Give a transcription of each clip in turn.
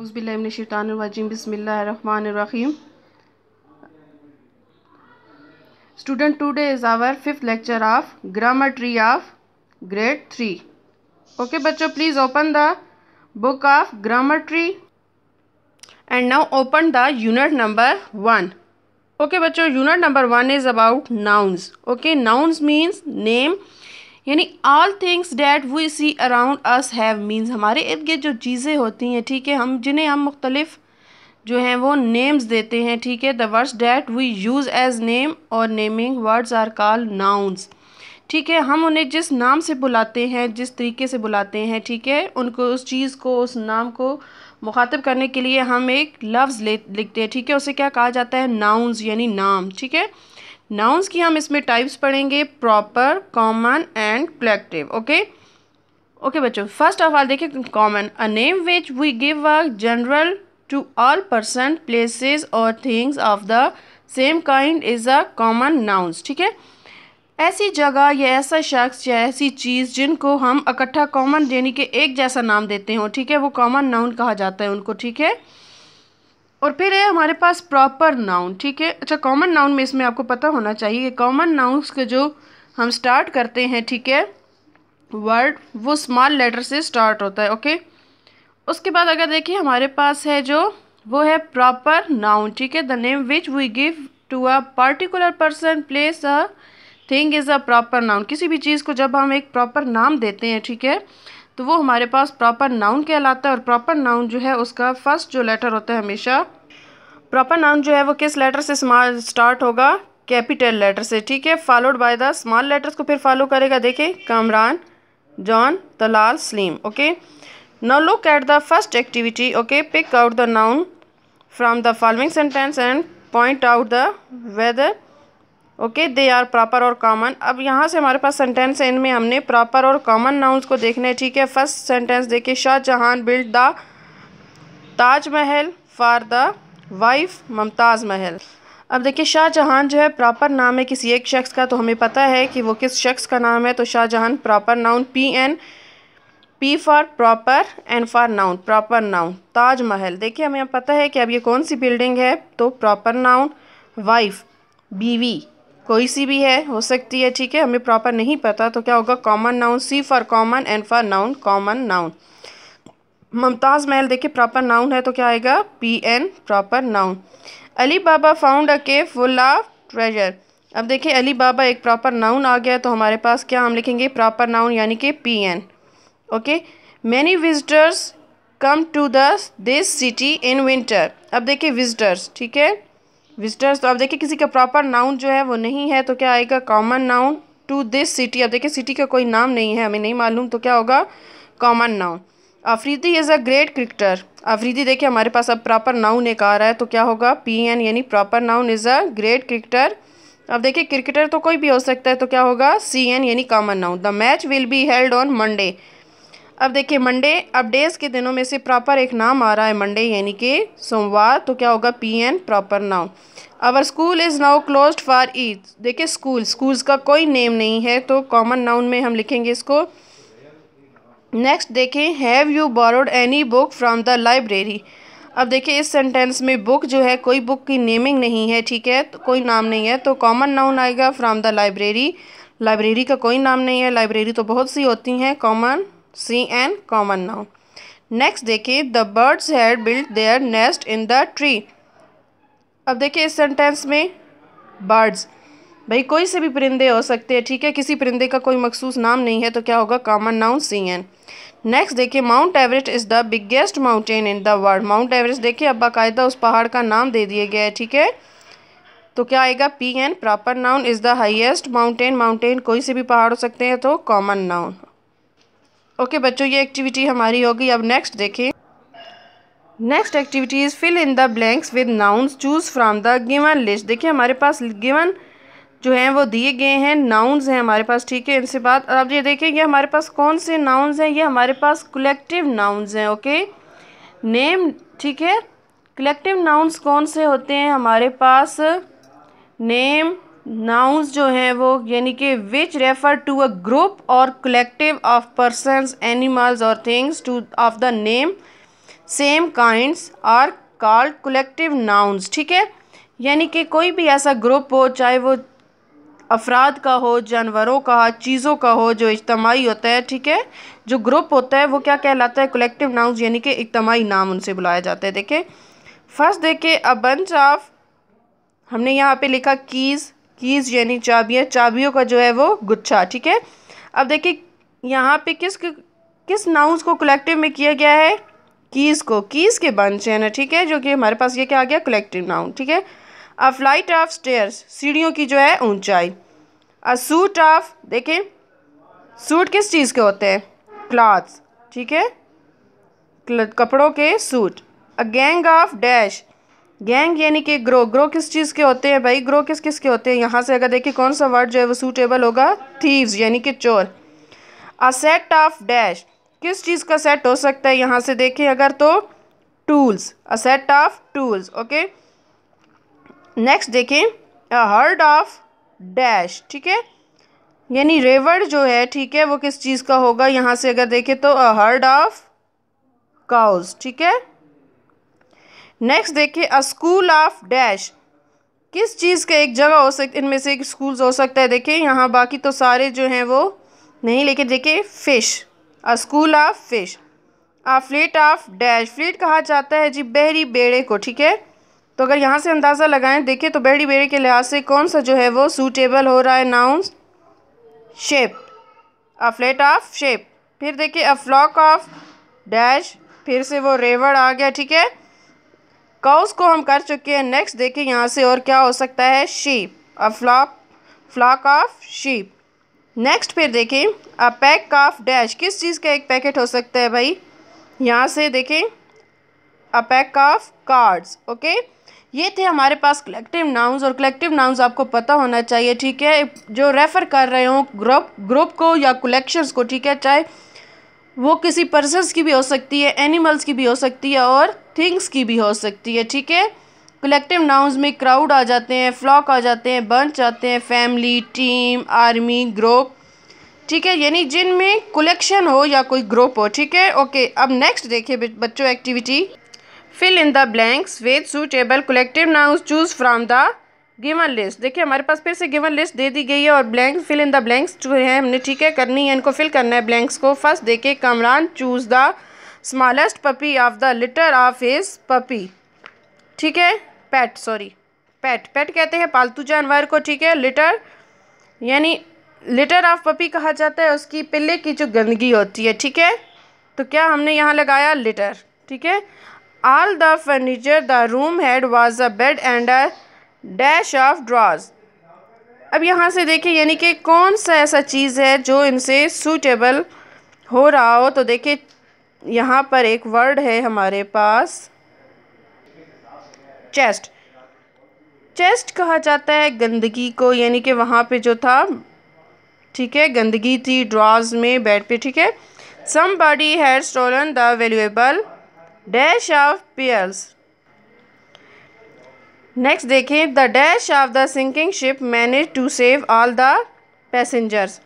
उसबिल्लाशानवाजीम बसमीम student day is our fifth lecture of grammar tree of grade three okay बच्चों please open the book of grammar tree and now open the unit number one okay बच्चों unit number one is about nouns okay nouns means name यानी all things that we see around us have means हमारे इर्द गिर्द जो चीज़ें होती हैं ठीक है हम जिन्हें हम मुख्तलिफ़ जो हैं वो नेम्स देते हैं ठीक है the words that we use as name और naming words are call nouns ठीक है हम उन्हें जिस नाम से बुलाते हैं जिस तरीके से बुलाते हैं ठीक है उनको उस चीज़ को उस नाम को मुखातब करने के लिए हम एक लफ्ज़ ले लिखते हैं ठीक है उसे क्या कहा जाता है नाउन्स यानी नाम ठीक है नाउन्स की हम इसमें टाइप्स पढ़ेंगे proper common and collective okay okay बच्चों फर्स्ट ऑफ ऑल देखिए common a name which we give a general to all person places और things of the same kind is a common nouns ठीक है ऐसी जगह या ऐसा शख्स या ऐसी चीज़ जिनको हम इकट्ठा कॉमन यानी कि एक जैसा नाम देते हो ठीक है वो कॉमन नाउन कहा जाता है उनको ठीक है और फिर है हमारे पास प्रॉपर नाउन ठीक है अच्छा कॉमन नाउन में इसमें आपको पता होना चाहिए कॉमन नाउन्स के जो हम स्टार्ट करते हैं ठीक है वर्ड वो स्मॉल लेटर से स्टार्ट होता है ओके उसके बाद अगर देखिए हमारे पास है जो वो है प्रॉपर नाउन ठीक है the name which we give to a particular person place a thing is a proper noun किसी भी चीज़ को जब हम एक प्रॉपर नाम देते हैं ठीक है थीके? तो वो हमारे पास प्रॉपर नाउन कहलाता है और प्रॉपर नाउन जो है उसका फ़र्स्ट जो लेटर होता है हमेशा प्रॉपर नाउन जो है वो किस लेटर से स्टार्ट होगा कैपिटल लेटर से ठीक है followed by the small letters को फिर फॉलो करेगा देखें Kamran John Talal Saleem okay now look at the first activity okay pick out the noun from the following sentence and point out the whether okay they are proper और common अब यहाँ से हमारे पास sentence and में हमने प्रॉपर और कॉमन नाउन्स को देखने ठीक है फर्स्ट सेंटेंस देखिए Shah Jahan build the Taj Mahal for the wife Mumtaz Mahal अब देखिए शाहजहान जो है प्रॉपर नाम है किसी एक शख्स का तो हमें पता है कि वो किस शख्स का नाम है तो Shah Jahan proper noun P N P for proper N for noun proper noun Taj Mahal देखिए हमें पता है कि अब ये कौन सी बिल्डिंग है तो प्रॉपर नाउन वाइफ बीवी कोई सी भी है हो सकती है ठीक है हमें प्रॉपर नहीं पता तो क्या होगा common noun C for common and for noun common noun Mumtaz Mahal देखिए प्रॉपर नाउन है तो क्या आएगा P N proper noun Ali Baba found a cave full of treasure अब देखिए अली बाबा एक प्रॉपर नाउन आ गया तो हमारे पास क्या हम लिखेंगे प्रॉपर नाउन यानी कि P N okay many visitors come to the this city in winter अब देखिए विजिटर्स ठीक है विजिटर्स तो आप देखिए किसी का प्रॉपर नाउन जो है वो नहीं है तो क्या आएगा common noun to this city अब देखिए सिटी का कोई नाम नहीं है हमें नहीं मालूम तो क्या होगा common noun Afridi is a great cricketer Afridi देखिए हमारे पास अब प्रॉपर नाउन एक आ रहा है तो क्या होगा पी एन यानी proper noun is a great cricketer अब देखिए क्रिकेटर तो कोई भी हो सकता है तो क्या होगा सी एन यानी common noun the match will be held on Monday अब देखिए मंडे अब डेज के दिनों में से प्रॉपर एक नाम आ रहा है मंडे यानी कि सोमवार तो क्या होगा P N proper now our school is now close for Eid देखिए स्कूल स्कूल्स का कोई नेम नहीं है तो कॉमन नाउन में हम लिखेंगे इसको नेक्स्ट देखें have you borrowed any book from the library अब देखिए इस सेंटेंस में बुक जो है कोई बुक की नेमिंग नहीं है ठीक है तो कोई नाम नहीं है तो कॉमन नाउन आएगा फ्राम द लाइब्रेरी लाइब्रेरी का कोई नाम नहीं है लाइब्रेरी तो बहुत सी होती हैं common C N common noun next देखिए the birds had built their nest in the tree अब देखिए इस सेंटेंस में बर्ड्स भाई कोई से भी परिंदे हो सकते हैं ठीक है किसी परिंदे का कोई मखसूस नाम नहीं है तो क्या होगा common noun C N next देखिए Mount Everest is the biggest mountain in the world Mount Everest देखिए अब बाकायदा उस पहाड़ का नाम दे दिया गया है ठीक है तो क्या आएगा P N proper noun is the highest mountain mountain कोई से भी पहाड़ हो सकते हैं तो कॉमन नाउन ओके बच्चों ये एक्टिविटी हमारी होगी अब नेक्स्ट देखें next activity is fill in the blanks with nouns choose from the given list देखिए हमारे पास गिवन जो हैं वो दिए गए हैं नाउन्स हैं हमारे पास ठीक है इनसे बात अब ये देखें ये हमारे पास कौन से नाउन्स हैं ये हमारे पास कलेक्टिव नाउन्स हैं ओके नेम ठीक है कलेक्टिव नाउन्स कौन से होते हैं हमारे पास नेम नाउंस जो हैं वो यानी कि which refer to a group और कलेक्टिव ऑफ पर्सनस एनिमल्स और things to of the name same kinds are called collective nouns ठीक है यानी कि कोई भी ऐसा ग्रुप हो चाहे वो अफराद का हो जानवरों का चीज़ों का हो जो इज्तमाही होता है ठीक है जो ग्रुप होता है वो क्या कहलाता है कलेक्टिव नाउंस यानी कि इज्तमाही नाम उनसे बुलाया जाता है देखें फर्स्ट देखें अ बंच ऑफ हमने यहाँ पे लिखा कीज़ कीज़ यानी चाबियाँ चाबियों का जो है वो गुच्छा ठीक है अब देखिए यहाँ पे किस किस नाउंस को कलेक्टिव में किया गया है कीज़ को कीज़ के बंच है ना ठीक है जो कि हमारे पास ये क्या आ गया कलेक्टिव नाउन ठीक है अ फ्लाइट ऑफ स्टेयर्स सीढ़ियों की जो है ऊंचाई अ सूट ऑफ देखें सूट किस चीज़ के होते हैं क्लाथ्स ठीक है कपड़ों के suit a gang of dash gang यानी कि ग्रो ग्रो किस चीज़ के होते हैं भाई ग्रो किस किस के होते हैं यहाँ से अगर देखें कौन सा वर्ड जो है वो सूटेबल होगा थीव्स यानी कि चोर अ सेट ऑफ डैश किस चीज़ का सेट हो सकता है यहाँ से देखें अगर तो tools a set of tools okay next देखें अ हर्ड ऑफ डैश ठीक है यानी रेवर्ड जो है ठीक है वो किस चीज़ का होगा यहाँ से अगर देखें तो अ हर्ड ऑफ काउज ठीक है नेक्स्ट देखिए अ स्कूल ऑफ डैश किस चीज़ का एक जगह हो सकती इनमें से एक स्कूल हो सकता है देखिए यहाँ बाकी तो सारे जो हैं वो नहीं लेकिन देखिए fish a school of fish a fleet of dash fleet कहा जाता है जी बहरी बेड़े को ठीक है तो अगर यहाँ से अंदाज़ा लगाएं देखें तो बहरी बेड़े के लिहाज से कौन सा जो है वो सूटेबल हो रहा है noun ship a fleet of ship फिर देखिए अ फ्लॉक ऑफ डैश फिर से वो रेवड़ आ गया ठीक है काउस को हम कर चुके हैं नेक्स्ट देखें यहाँ से और क्या हो सकता है sheep a flock flock of sheep next फिर देखें अ पैक ऑफ डैश किस चीज़ का एक पैकेट हो सकता है भाई यहाँ से देखें a pack of cards okay ये थे हमारे पास कलेक्टिव नाउंस और कलेक्टिव नाउंस आपको पता होना चाहिए ठीक है जो रेफ़र कर रहे हो ग्रुप ग्रुप को या कलेक्शंस को ठीक है चाहे वो किसी पर्सनस की भी हो सकती है एनिमल्स की भी हो सकती है और थिंग्स की भी हो सकती है ठीक है कलेक्टिव नाउन्स में क्राउड आ जाते हैं फ्लॉक आ जाते हैं बंच आते हैं फैमिली टीम आर्मी ग्रुप ठीक है यानी जिन में कलेक्शन हो या कोई ग्रुप हो ठीक है ओके अब नेक्स्ट देखिए बच्चों activity fill in the blanks with suitable collective nouns choose from the given list देखिए हमारे पास फिर से गिवन लिस्ट दे दी गई है और blank fill in the blanks जो है हमने ठीक है करनी है इनको फिल करना है ब्लैंक्स को फर्स्ट देखिए Kamran choose the smallest puppy of the litter of his puppy ठीक है पेट सॉरी पेट पेट कहते हैं पालतू जानवर को ठीक है लिटर यानी लिटर ऑफ पपी कहा जाता है उसकी पिल्ले की जो गंदगी होती है ठीक है तो क्या हमने यहाँ लगाया लिटर ठीक है all the furniture the room had was a bed and a dash of drawers अब यहाँ से देखें यानी कि कौन सा ऐसा चीज़ है जो इनसे सूटेबल हो रहा हो तो देखें यहाँ पर एक वर्ड है हमारे पास चेस्ट चेस्ट कहा जाता है गंदगी को यानी कि वहाँ पे जो था ठीक है गंदगी थी ड्रॉज में बेड पे ठीक है somebody had stolen the valuable dash of pearls next देखें the dash of the sinking ship manage to save all the passengers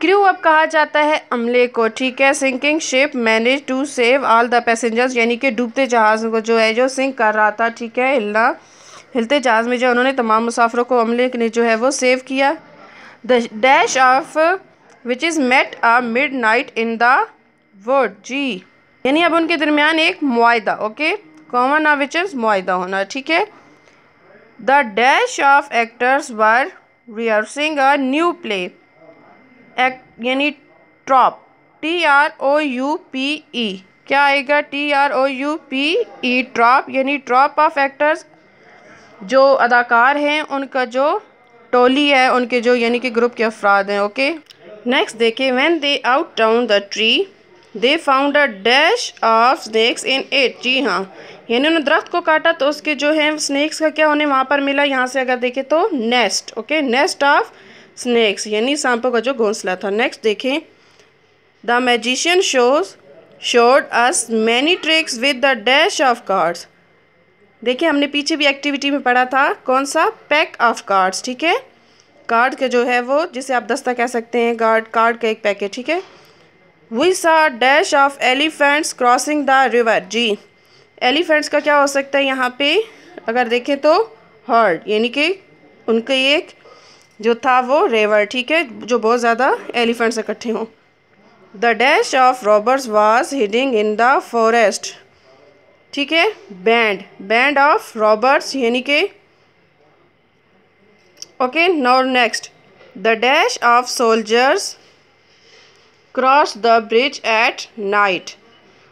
crew अब कहा जाता है अमले को ठीक है sinking ship manage to save all the passengers यानी कि डूबते जहाज़ को जो है जो सिंक कर रहा था ठीक है हिलना हिलते जहाज़ में जो उन्होंने तमाम मुसाफरों को अमले ने जो है वो सेव किया the dash of which is met a midnight in the word जी यानी अब उनके दरमियान एक मुआदा okay common of which is मुआदा होना ठीक है the dash of actors were rehearsing a new play. यानी troupe T R O U P E क्या आएगा T R O U P E troupe यानी ट्रॉप ऑफ एक्टर्स जो अदाकार हैं उनका जो टोली है उनके जो यानी कि ग्रुप के अफराद हैं ओके नेक्स्ट देखें when they out town the tree they found a dash of snakes in it जी हाँ इन्होंने दरख्त को काटा तो उसके जो है स्नैक्स का क्या उन्हें वहाँ पर मिला यहाँ से अगर देखें तो nest okay nest of snakes यानी सांपों का जो घोंसला था नेक्स्ट देखें the magician shows showed us many tricks with the dash of cards देखिए हमने पीछे भी एक्टिविटी में पढ़ा था कौन सा पैक ऑफ कार्ड्स ठीक है कार्ड का जो है वो जिसे आप दस्ता कह सकते हैं कार्ड कार्ड का एक पैकेट ठीक है we saw dash of elephants crossing the river जी एलिफेंट्स का क्या हो सकता है यहाँ पे अगर देखें तो हर्ड यानी कि उनके एक जो था वो रेवर ठीक है जो बहुत ज़्यादा एलिफेंट्स इकट्ठे हों the dash of robbers was hiding in the forest ठीक है बैंड बैंड ऑफ रॉबर्स यानी कि okay nor next the dash of soldiers cross the bridge at night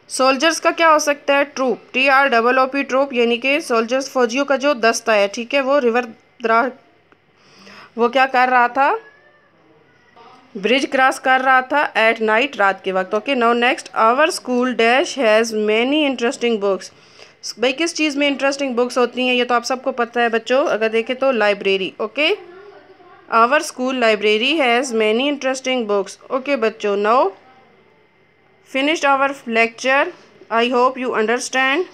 soldiers का क्या हो सकता है troop T R double O P troop यानी कि सोल्जर्स फौजियों का जो दस्ता है ठीक है वो रिवर द्रा वो क्या कर रहा था ब्रिज क्रॉस कर रहा था एट नाइट रात के वक्त okay now next our school dash has many interesting books भाई किस चीज़ में इंटरेस्टिंग बुक्स होती हैं ये तो आप सबको पता है बच्चों अगर देखें तो library okay our school library has many interesting books okay बच्चों now finished our lecture. I hope you understand.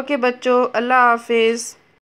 Okay, bacho, Allah Hafiz.